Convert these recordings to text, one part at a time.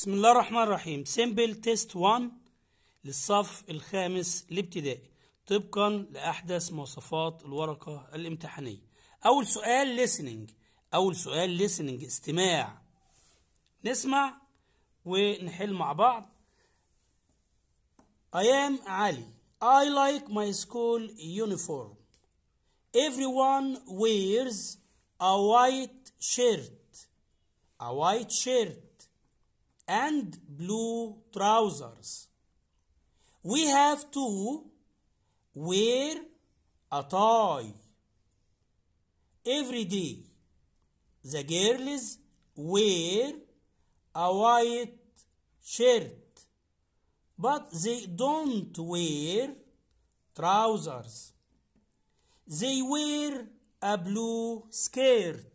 بسم الله الرحمن الرحيم سيمبل تيست 1 للصف الخامس الابتدائي طبقا لأحدث مواصفات الورقة الامتحانية أول سؤال listening أول سؤال listening استماع نسمع ونحل مع بعض I am علي I like my school uniform Everyone wears a white shirt a white shirt and blue trousers. We have to wear a tie every day. The girls wear a white shirt, but they don't wear trousers. They wear a blue skirt.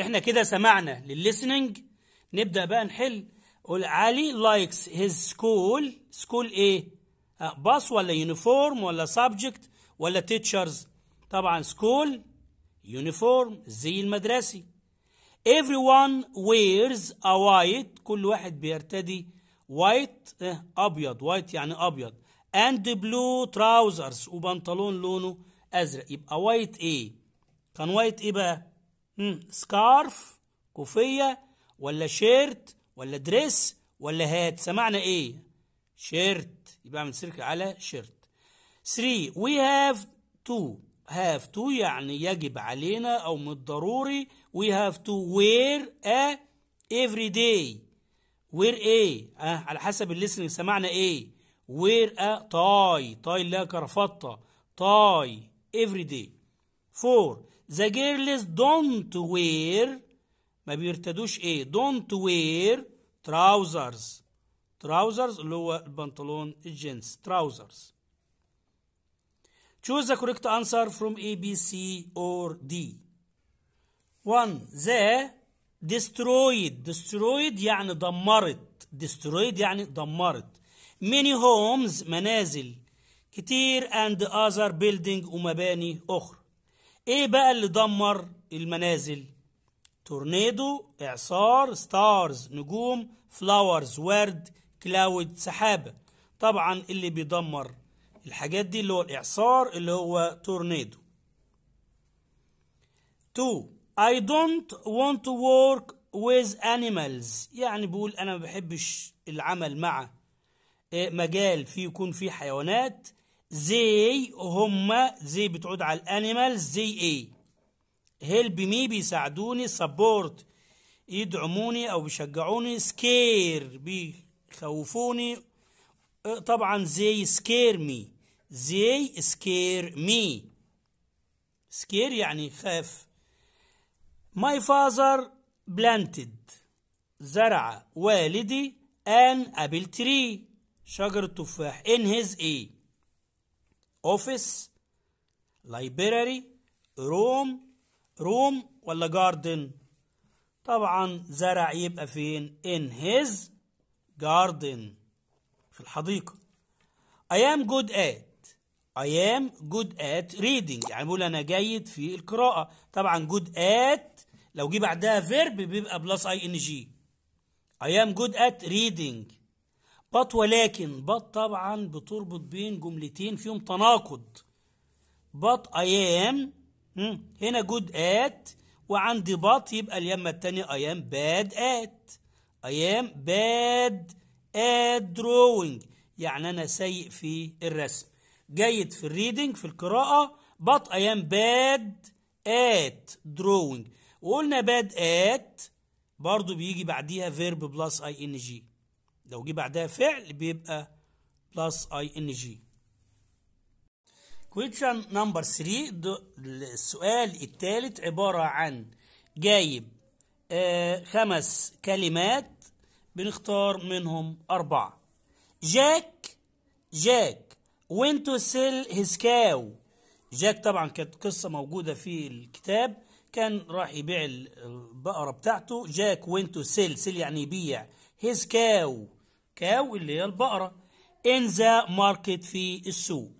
احنا كده سمعنا للليسننج نبدأ بقى نحل قول علي لايكس هيز سكول سكول ايه باص ولا يونيفورم ولا سبجكت ولا تيتشرز طبعا سكول يونيفورم زي المدرسي everyone wears a white كل واحد بيرتدي white اه ابيض white يعني ابيض and blue trousers وبنطلون لونه ازرق يبقى white ايه كان white ايه بقى سكارف كوفية ولا شيرت ولا دريس ولا هات سمعنا ايه شيرت يبقى من سيرك على شيرت 3 وي هاف تو هاف تو يعني يجب علينا او من الضروري وي هاف تو وير ا افري داي وير ايه اه على حسب الليسننج سمعنا ايه وير ا تاي تاي لا كرفطه تاي افري داي 4 The girls don't wear ما بيرتدوش ايه don't wear trousers trousers اللي هو البنطلون الجنس trousers choose the correct answer from A B C or D one the destroyed destroyed يعني دمرت destroyed يعني دمرت many homes منازل كتير and other building ومباني أخرى ايه بقى اللي دمر المنازل تورنيدو اعصار ستارز نجوم فلاورز ورد كلاود سحابة طبعا إيه اللي بيدمر الحاجات دي اللي هو الاعصار اللي هو تورنيدو 2 اي دونت وونت تو ورك with animals يعني بيقول انا ما بحبش العمل مع إيه، مجال فيه يكون فيه حيوانات زي هما زي بتعود على الانيمال زي ايه هيلب مي بيساعدوني سبورت يدعموني او بيشجعوني سكير بيخوفوني أه، طبعا زي سكير مي زي سكير مي سكير يعني خاف ماي فازر بلانتد زرع والدي ان ابل تري شجر تفاح ان هيز ايه اوفيس library روم روم ولا جاردن طبعا زرع يبقى فين in his garden في الحديقة I am good at I am good at reading يعني بقول أنا جيد في القراءة طبعا good at لو جه بعدها verb بيبقى بلس ing I am good at reading بط ولكن بط طبعا بتربط بين جملتين فيهم تناقض بط ايام هنا جود ات وعندي بط يبقى اليمة التانية ايام باد ات ايام باد ات دروينج يعني انا سيء في الرسم جيد في الريدنج في القراءة بط ايام باد ات دروينج وقلنا باد ات برضو بيجي بعديها فيرب بلس اي ان جي لو جه بعدها فعل بيبقى بلس اي ان جي كويشن نمبر 3 السؤال الثالث عبارة عن جايب آه خمس كلمات بنختار منهم أربعة جاك جاك وين تو سيل هيز كاو جاك طبعا كانت قصة موجودة في الكتاب كان راح يبيع البقرة بتاعته جاك وين تو سيل سيل يعني يبيع هيز كاو كاو اللي هي البقرة in the market في السوق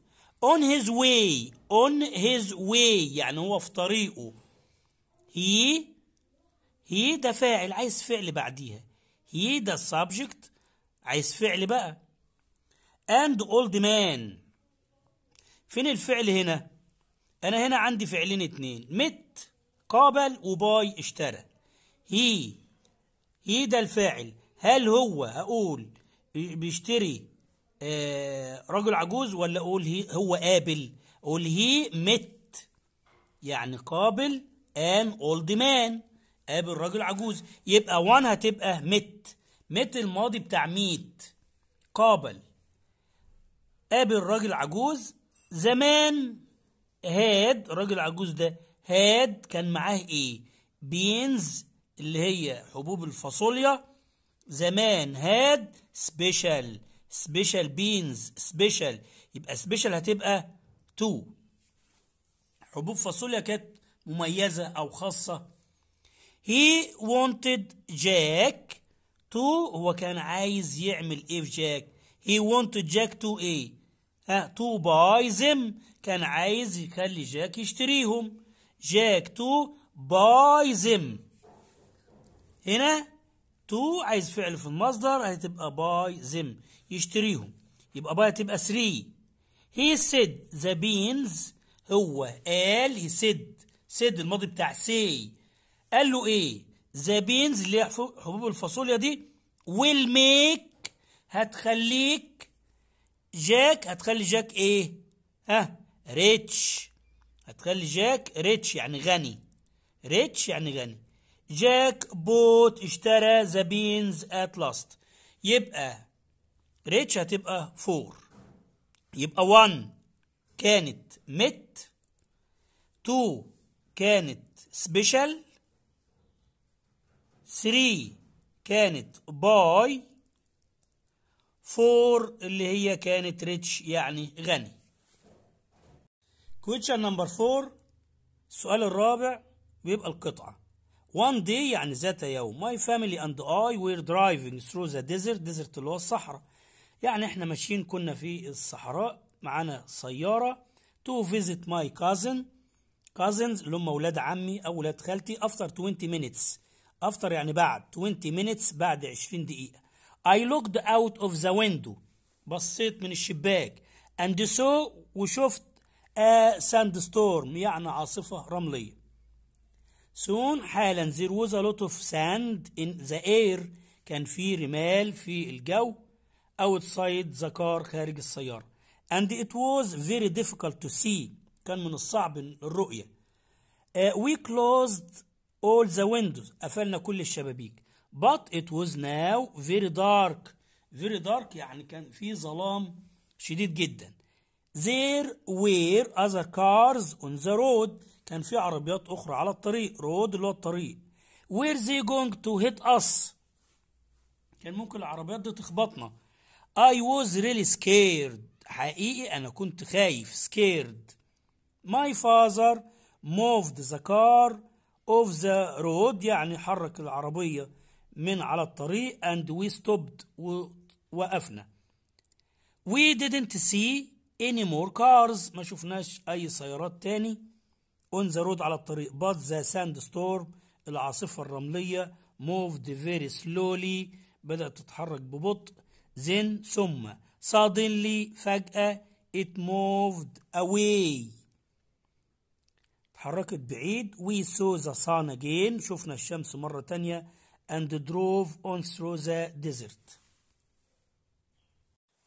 on his way on his way يعني هو في طريقه he هي ده فاعل عايز فعل بعديها هي ده subject عايز فعل بقى and old man فين الفعل هنا انا هنا عندي فعلين اتنين مت قابل وباي اشترى هي هي ده الفاعل هل هو هقول بيشتري آه، رجل عجوز ولا أقول هو قابل أقول هي مت يعني قابل ان اولد مان قابل رجل عجوز يبقى وان هتبقى مت مت الماضي بتاع ميت قابل قابل راجل عجوز زمان هاد الراجل العجوز ده هاد كان معاه ايه بينز اللي هي حبوب الفاصوليا زمان هاد سبيشال سبيشال بينز سبيشال يبقى سبيشال هتبقى تو حبوب فاصوليا كانت مميزة أو خاصة هي wanted جاك تو هو كان عايز يعمل ايه في جاك هي wanted جاك تو ايه ها تو باي them كان عايز يخلي جاك يشتريهم جاك تو باي them هنا تو عايز فعل في المصدر هتبقى باي زم يشتريهم يبقى باي هتبقى 3 هي سيد ذا بينز هو قال هي سيد سيد الماضي بتاع سي قال له ايه ذا بينز اللي هي حبوب الفاصوليا دي ويل ميك هتخليك جاك هتخلي جاك ايه ها ريتش هتخلي جاك ريتش يعني غني ريتش يعني غني جاك بوت اشترى ذا بينز ات لاست يبقى ريتش هتبقى 4 يبقى 1 كانت مت 2 كانت سبيشال 3 كانت باي 4 اللي هي كانت ريتش يعني غني كويتشن نمبر 4 السؤال الرابع بيبقى القطعه One day يعني ذات يوم my family and I were driving through the desert desert اللي هو الصحراء يعني احنا ماشيين كنا في الصحراء معانا سيارة to visit my cousin cousins اللي هم ولاد عمي أو ولاد خالتي after 20 minutes after يعني بعد 20 minutes بعد 20 دقيقة I looked out of the window بصيت من الشباك and saw وشفت a sandstorm يعني عاصفة رملية Soon حالا there was a lot of sand in the air كان في رمال في الجو outside the car خارج السيارة and it was very difficult to see كان من الصعب الرؤية uh, we closed all the windows قفلنا كل الشبابيك but it was now very dark very dark يعني كان في ظلام شديد جدا there were other cars on the road كان في عربيات أخرى على الطريق رود اللي هو الطريق وير زي جونج تو هيت أس كان ممكن العربيات دي تخبطنا I was really scared حقيقي أنا كنت خايف scared My father moved the car اوف the road يعني حرك العربية من على الطريق and we stopped ووقفنا We didn't see any more cars ما شفناش أي سيارات تاني اون ذا رود على الطريق بات ذا ساند ستورم العاصفة الرملية موفد فيري سلولي بدأت تتحرك ببطء then ثم suddenly فجأة it moved away تحركت بعيد we saw the sun again شفنا الشمس مرة تانية and drove on through the desert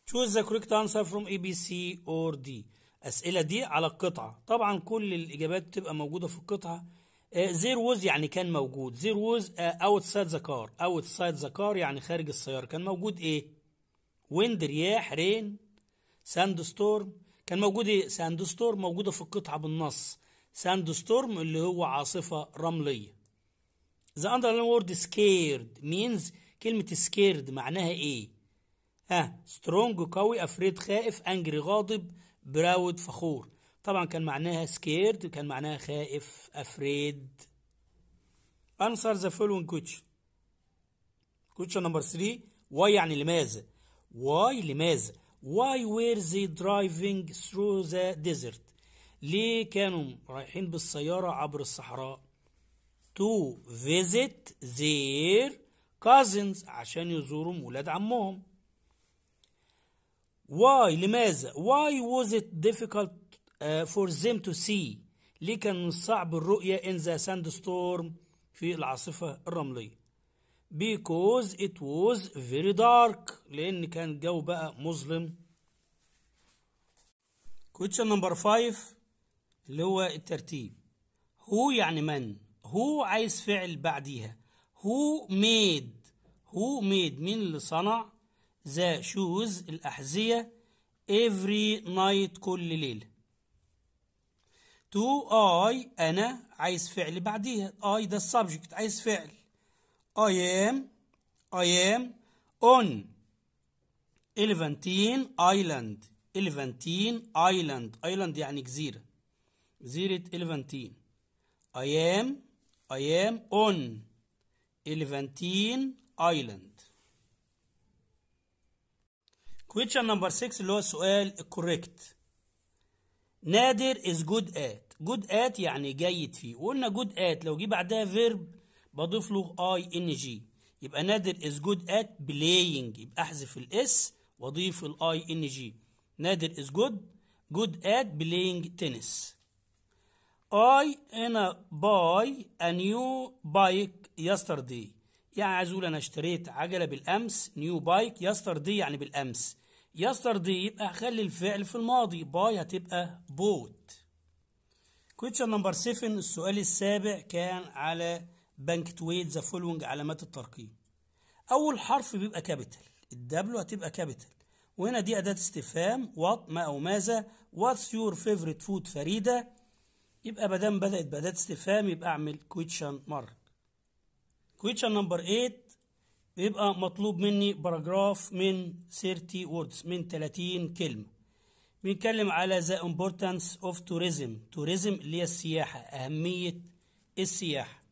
choose the correct answer from A, B, C or D الأسئلة دي على القطعة طبعا كل الإجابات بتبقى موجودة في القطعة آه، زير ووز يعني كان موجود زير ووز اوتسايد ذا كار اوتسايد ذا كار يعني خارج السيارة كان موجود إيه ويند رياح رين ساند ستورم كان موجود إيه ساند ستورم موجودة في القطعة بالنص ساند ستورم اللي هو عاصفة رملية ذا underline وورد سكيرد means كلمة سكيرد معناها إيه ها آه، سترونج قوي افريد خائف انجري غاضب براود فخور طبعا كان معناها سكيرد كان معناها خائف افريد انصر ذا فولوينج كوتش كوتش نمبر 3 واي يعني لماذا واي لماذا واي وير زي درايفنج ثرو ذا ديزرت ليه كانوا رايحين بالسيارة عبر الصحراء to visit their cousins عشان يزوروا ولاد عمهم Why لماذا Why was it difficult uh, for them to see ليه كان صعب الرؤية in the sandstorm في العاصفة الرملية because it was very dark لأن كان الجو بقى مظلم question number 5 اللي هو الترتيب who يعني من who عايز فعل بعديها who made who made مين اللي صنع ذا شوز الأحذية every night كل ليلة تو I أنا عايز فعل بعديها I ده subject عايز فعل I am I am on Elephantine Island Elephantine Island Island يعني جزيرة جزيرة Elephantine I am I am on Elephantine Island question number 6 اللي هو السؤال الكوريكت نادر is good at good at يعني جيد فيه وقلنا good at لو جه بعدها verb بضيف له اي جي يبقى نادر is good at playing يبقى احذف الاس واضيف الاي ان جي نادر is good good at playing tennis I انا buy a new bike yesterday يعني عايز اقول انا اشتريت عجله بالامس نيو بايك يسترداي يعني بالامس يصدر دي يبقى خلي الفعل في الماضي باي هتبقى بوت كويتشن نمبر 7 السؤال السابع كان على بنكتويت ذا فولوينج علامات الترقيم اول حرف بيبقى كابيتال الدبليو هتبقى كابيتال وهنا دي اداه استفهام وات ما او ماذا واتس يور فيفورت فود فريده يبقى ما بدات باداه استفهام يبقى اعمل كويتشن مارك كويتشن نمبر 8 بيبقى مطلوب مني باراجراف من 30 ووردز من 30 كلمة بنتكلم على the importance of tourism tourism اللي هي السياحة أهمية السياحة